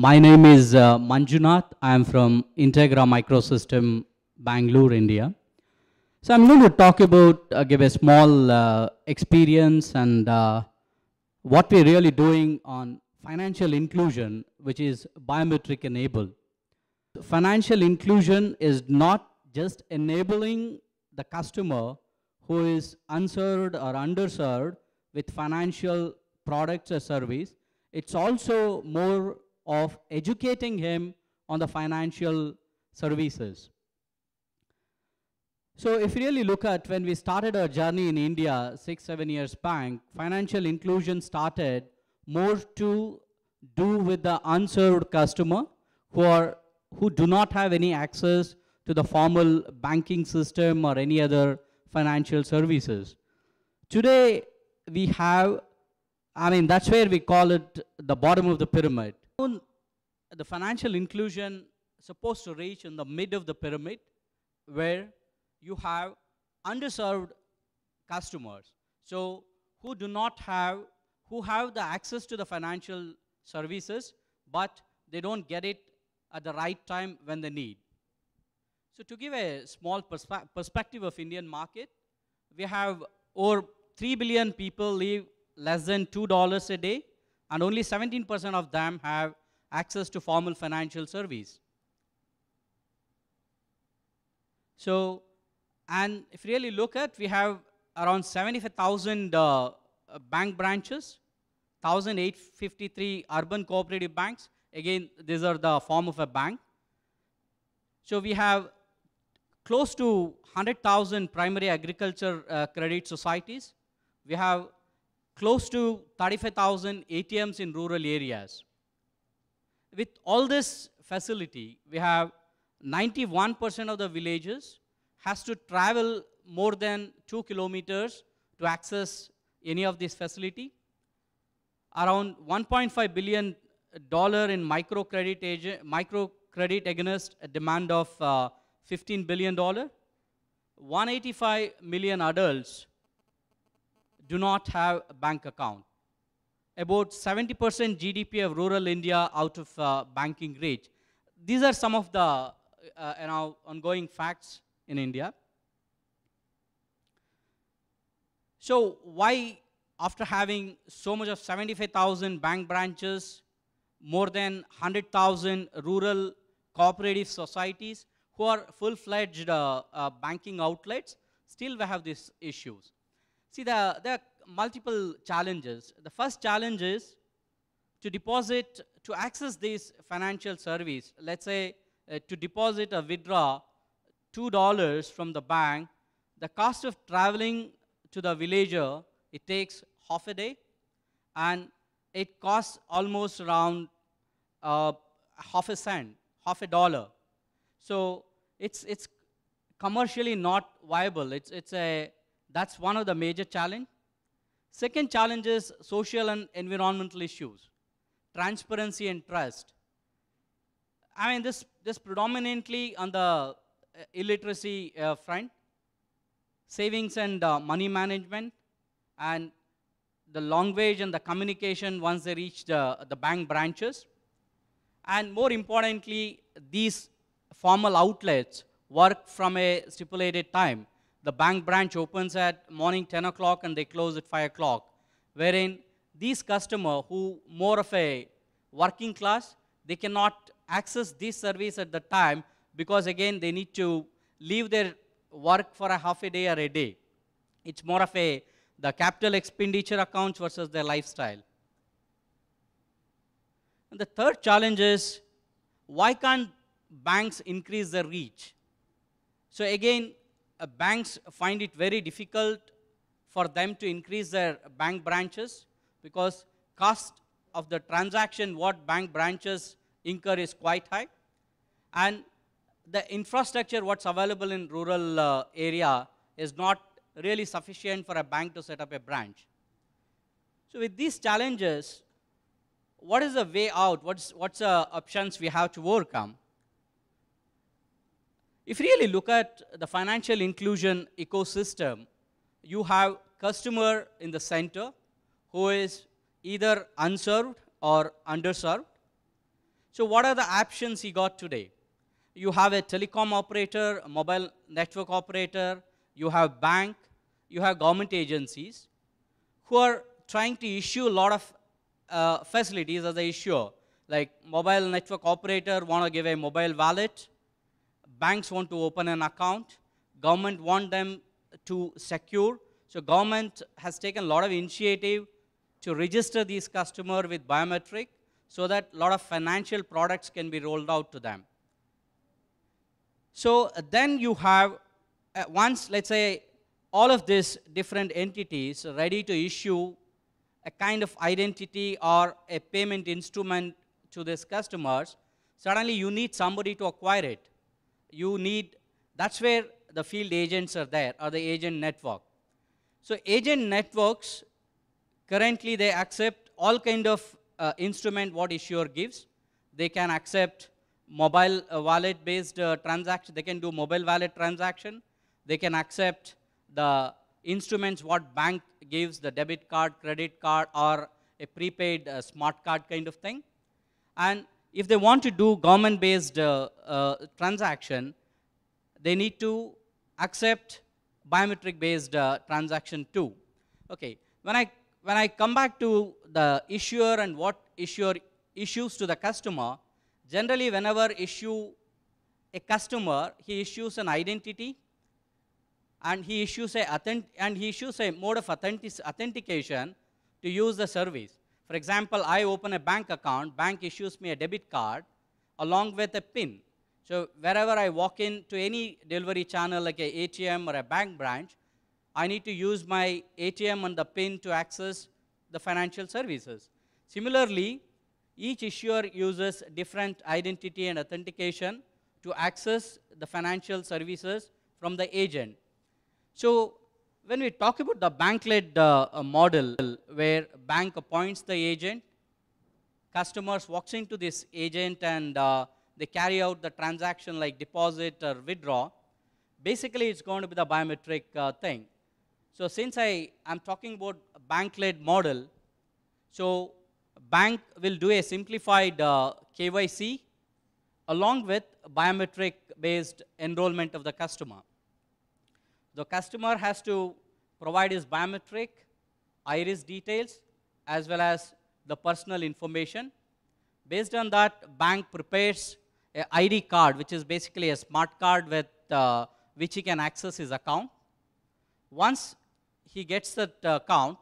My name is uh, Manjunath. I am from Integra Microsystem, Bangalore, India. So I'm going to talk about, uh, give a small uh, experience and uh, what we're really doing on financial inclusion, which is biometric enabled. Financial inclusion is not just enabling the customer who is unserved or underserved with financial products or service. It's also more of educating him on the financial services. So if you really look at when we started our journey in India, six, seven years back, financial inclusion started more to do with the unserved customer who, are, who do not have any access to the formal banking system or any other financial services. Today, we have, I mean, that's where we call it the bottom of the pyramid the financial inclusion supposed to reach in the mid of the pyramid where you have underserved customers. So who do not have, who have the access to the financial services, but they don't get it at the right time when they need. So to give a small perspective of Indian market, we have over 3 billion people live less than $2 a day and only 17% of them have access to formal financial service. So, and if you really look at, we have around 75,000 uh, bank branches, 1,853 urban cooperative banks. Again, these are the form of a bank. So we have close to 100,000 primary agriculture uh, credit societies. We have close to 35,000 ATMs in rural areas. With all this facility, we have 91% of the villages has to travel more than two kilometers to access any of this facility. Around 1.5 billion dollar in microcredit microcredit against a demand of uh, 15 billion dollar. 185 million adults do not have a bank account. About 70% GDP of rural India out of uh, banking reach. These are some of the uh, uh ongoing facts in India. So why, after having so much of 75,000 bank branches, more than 100,000 rural cooperative societies who are full-fledged uh, uh, banking outlets, still we have these issues. See, there are multiple challenges. The first challenge is to deposit, to access this financial service, let's say uh, to deposit or withdraw $2 from the bank, the cost of traveling to the villager, it takes half a day, and it costs almost around uh, half a cent, half a dollar. So it's, it's commercially not viable. It's, it's a that's one of the major challenge. Second challenge is social and environmental issues, transparency and trust. I mean, this, this predominantly on the uh, illiteracy uh, front, savings and uh, money management, and the language and the communication once they reach the, the bank branches. And more importantly, these formal outlets work from a stipulated time the bank branch opens at morning 10 o'clock and they close at 5 o'clock, wherein these customer who more of a working class, they cannot access this service at the time because again they need to leave their work for a half a day or a day. It's more of a the capital expenditure accounts versus their lifestyle. And the third challenge is why can't banks increase their reach? So again, uh, banks find it very difficult for them to increase their bank branches because cost of the transaction what bank branches incur is quite high. And the infrastructure what's available in rural uh, area is not really sufficient for a bank to set up a branch. So with these challenges, what is the way out? What's, what's the options we have to overcome? If you really look at the financial inclusion ecosystem, you have customer in the center who is either unserved or underserved. So what are the options he got today? You have a telecom operator, a mobile network operator, you have bank, you have government agencies who are trying to issue a lot of uh, facilities as an issuer. Like mobile network operator want to give a mobile wallet, banks want to open an account, government want them to secure. So government has taken a lot of initiative to register these customers with biometric so that a lot of financial products can be rolled out to them. So then you have, uh, once let's say all of these different entities ready to issue a kind of identity or a payment instrument to these customers, suddenly you need somebody to acquire it you need, that's where the field agents are there, or the agent network. So agent networks, currently they accept all kind of uh, instrument what issuer gives. They can accept mobile uh, wallet based uh, transaction, they can do mobile wallet transaction. They can accept the instruments what bank gives, the debit card, credit card, or a prepaid uh, smart card kind of thing. And if they want to do government-based uh, uh, transaction, they need to accept biometric-based uh, transaction too. Okay, when I, when I come back to the issuer and what issuer issues to the customer, generally whenever issue a customer, he issues an identity and he issues a, and he issues a mode of authentic authentication to use the service. For example, I open a bank account, bank issues me a debit card along with a PIN. So wherever I walk in to any delivery channel like a ATM or a bank branch, I need to use my ATM and the PIN to access the financial services. Similarly, each issuer uses different identity and authentication to access the financial services from the agent. So when we talk about the bank-led uh, uh, model where bank appoints the agent, customers walks into this agent and uh, they carry out the transaction like deposit or withdraw, basically it's going to be the biometric uh, thing. So since I am talking about bank-led model, so bank will do a simplified uh, KYC along with biometric-based enrollment of the customer. The customer has to provide his biometric, iris details, as well as the personal information. Based on that, bank prepares a ID card, which is basically a smart card with uh, which he can access his account. Once he gets that account,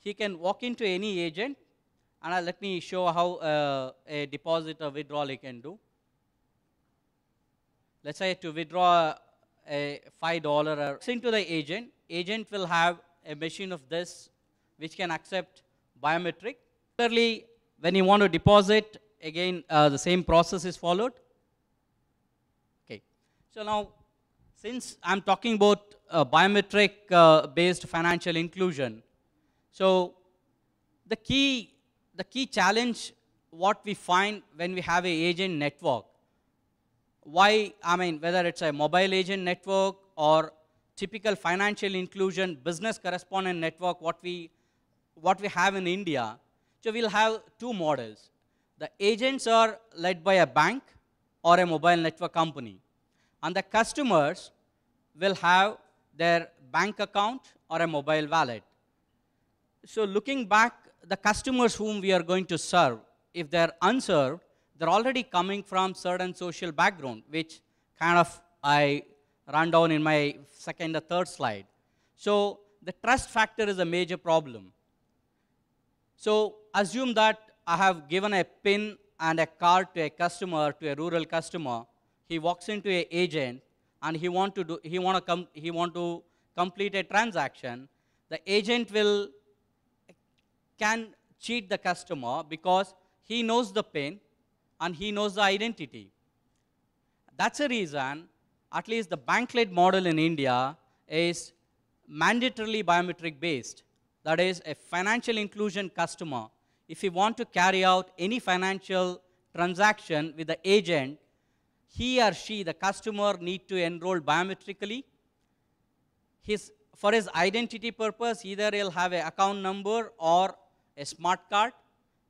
he can walk into any agent, and uh, let me show how uh, a deposit or withdrawal he can do. Let's say to withdraw a $5 or to the agent. Agent will have a machine of this which can accept biometric. Clearly, when you want to deposit, again, uh, the same process is followed. Okay. So now, since I'm talking about uh, biometric-based uh, financial inclusion, so the key, the key challenge what we find when we have a agent network why, I mean, whether it's a mobile agent network or typical financial inclusion business correspondent network, what we, what we have in India, so we'll have two models. The agents are led by a bank or a mobile network company. And the customers will have their bank account or a mobile wallet. So looking back, the customers whom we are going to serve, if they're unserved, they're already coming from certain social background, which kind of I run down in my second or third slide. So the trust factor is a major problem. So assume that I have given a pin and a card to a customer, to a rural customer. He walks into an agent and he want to do, he want to come, he want to complete a transaction. The agent will can cheat the customer because he knows the pin, and he knows the identity. That's the reason, at least the bank-led model in India is mandatorily biometric based. That is a financial inclusion customer. If you want to carry out any financial transaction with the agent, he or she, the customer, need to enroll biometrically. His, for his identity purpose, either he'll have an account number or a smart card,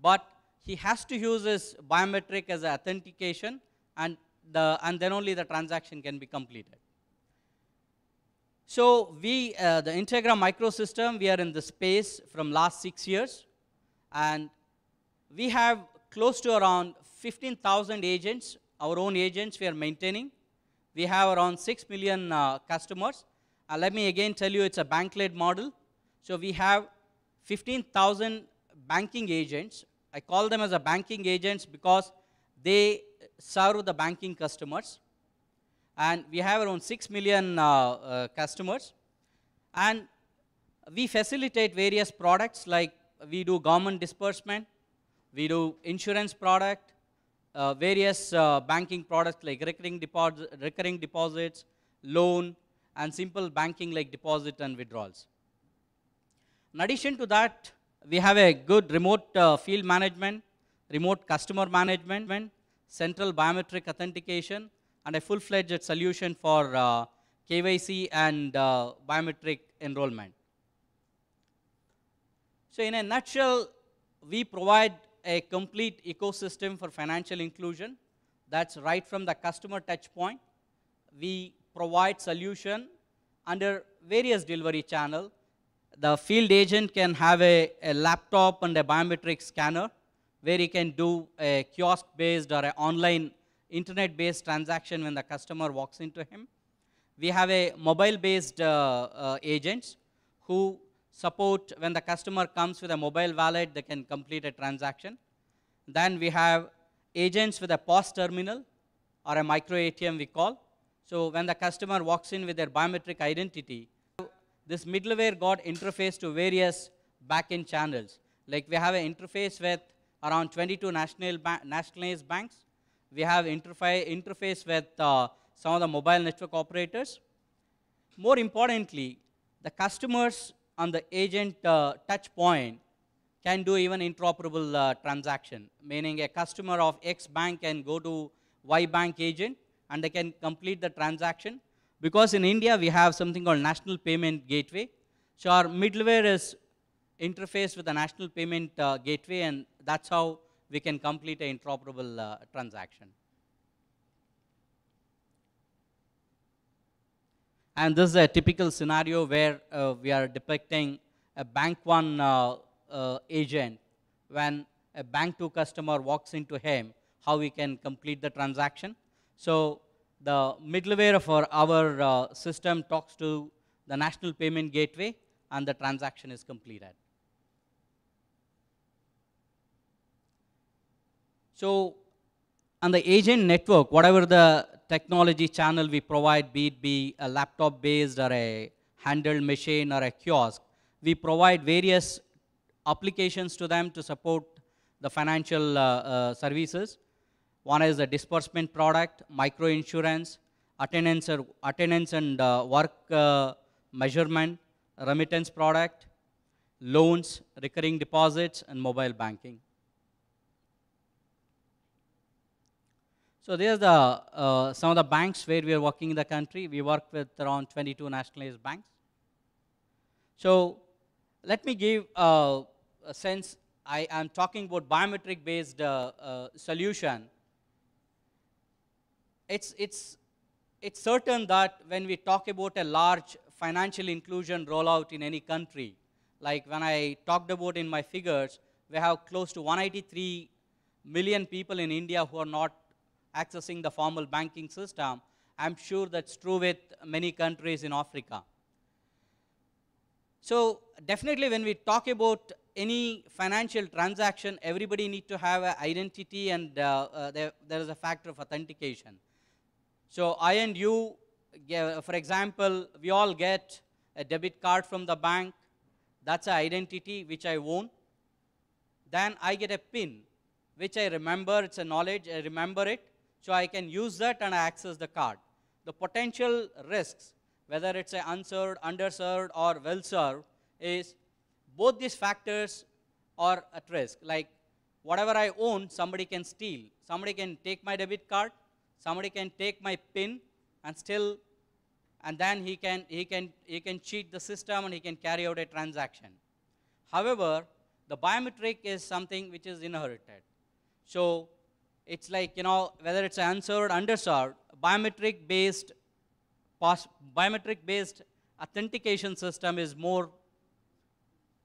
but he has to use his biometric as authentication and, the, and then only the transaction can be completed. So we, uh, the Integra microsystem, we are in the space from last six years and we have close to around 15,000 agents, our own agents we are maintaining. We have around 6 million uh, customers. Uh, let me again tell you it's a bank-led model. So we have 15,000 banking agents I call them as a banking agents because they serve the banking customers. And we have around 6 million uh, uh, customers. And we facilitate various products like we do government disbursement, we do insurance product, uh, various uh, banking products like recurring, deposit, recurring deposits, loan, and simple banking like deposit and withdrawals. In addition to that, we have a good remote uh, field management, remote customer management, central biometric authentication, and a full-fledged solution for uh, KYC and uh, biometric enrollment. So in a nutshell, we provide a complete ecosystem for financial inclusion. That's right from the customer touch point. We provide solution under various delivery channel the field agent can have a, a laptop and a biometric scanner where he can do a kiosk-based or an online internet-based transaction when the customer walks into him. We have a mobile-based uh, uh, agents who support when the customer comes with a mobile wallet, they can complete a transaction. Then we have agents with a POS terminal or a micro ATM we call. So when the customer walks in with their biometric identity, this middleware got interfaced to various backend channels. Like we have an interface with around 22 national ba nationalized banks. We have interfa interface with uh, some of the mobile network operators. More importantly, the customers on the agent uh, touch point can do even interoperable uh, transaction, meaning a customer of X bank can go to Y bank agent and they can complete the transaction because in India, we have something called National Payment Gateway. So our middleware is interfaced with the National Payment uh, Gateway, and that's how we can complete an interoperable uh, transaction. And this is a typical scenario where uh, we are depicting a bank one uh, uh, agent. When a bank two customer walks into him, how we can complete the transaction. So the middleware for our, uh, system talks to the national payment gateway and the transaction is completed. So, on the agent network, whatever the technology channel we provide, be it be a laptop based or a handheld machine or a kiosk, we provide various applications to them to support the financial uh, uh, services one is the disbursement product, micro insurance, attendance, or, attendance and uh, work uh, measurement, remittance product, loans, recurring deposits, and mobile banking. So there's the, uh, some of the banks where we are working in the country. We work with around 22 nationalized banks. So let me give uh, a sense I am talking about biometric-based uh, uh, solution it's, it's, it's certain that when we talk about a large financial inclusion rollout in any country, like when I talked about in my figures, we have close to 183 million people in India who are not accessing the formal banking system. I'm sure that's true with many countries in Africa. So definitely when we talk about any financial transaction, everybody need to have an identity and uh, uh, there, there is a factor of authentication. So I and you, for example, we all get a debit card from the bank. That's an identity which I own. Then I get a PIN, which I remember. It's a knowledge. I remember it. So I can use that and access the card. The potential risks, whether it's a unserved, underserved, or well-served, is both these factors are at risk. Like whatever I own, somebody can steal. Somebody can take my debit card Somebody can take my pin and still, and then he can, he can, he can cheat the system and he can carry out a transaction. However, the biometric is something which is inherited. So it's like, you know, whether it's answered, underserved, biometric based, biometric based authentication system is more,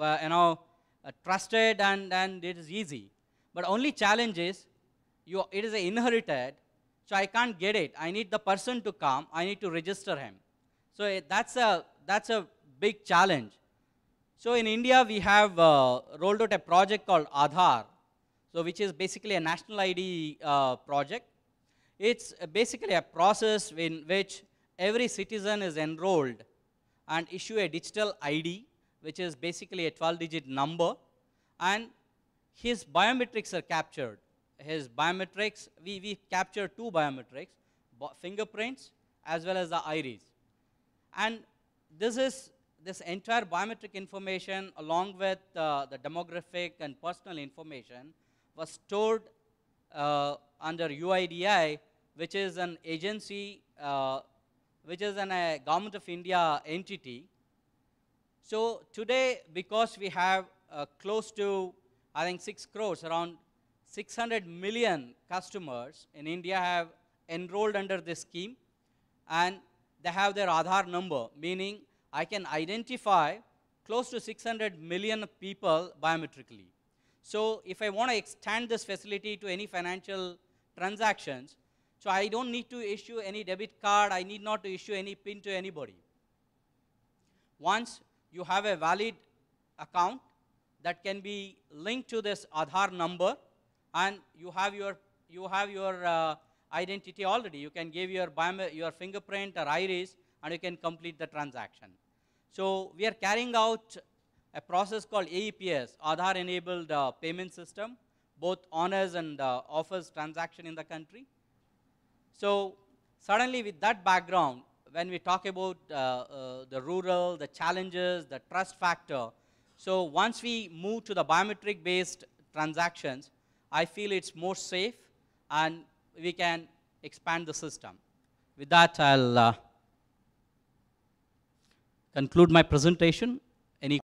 uh, you know, uh, trusted and, and it is easy. But only challenge is you, it is inherited so I can't get it. I need the person to come. I need to register him. So eh, that's a, that's a big challenge. So in India, we have uh, rolled out a project called Aadhaar, so which is basically a national ID uh, project. It's basically a process in which every citizen is enrolled and issue a digital ID, which is basically a 12-digit number, and his biometrics are captured his biometrics, we, we capture two biometrics, fingerprints as well as the iris. And this is this entire biometric information along with uh, the demographic and personal information was stored uh, under UIDI, which is an agency, uh, which is an, a government of India entity. So today, because we have uh, close to, I think, 6 crores, around 600 million customers in India have enrolled under this scheme and they have their Aadhaar number, meaning I can identify close to 600 million people biometrically. So if I want to extend this facility to any financial transactions, so I don't need to issue any debit card, I need not to issue any PIN to anybody. Once you have a valid account that can be linked to this Aadhaar number, and you have your, you have your uh, identity already. You can give your, your fingerprint or iris and you can complete the transaction. So we are carrying out a process called AEPS, Aadhaar enabled uh, payment system, both honors and uh, offers transaction in the country. So suddenly with that background, when we talk about uh, uh the rural, the challenges, the trust factor, so once we move to the biometric based transactions, I feel it's more safe and we can expand the system. With that, I'll uh, conclude my presentation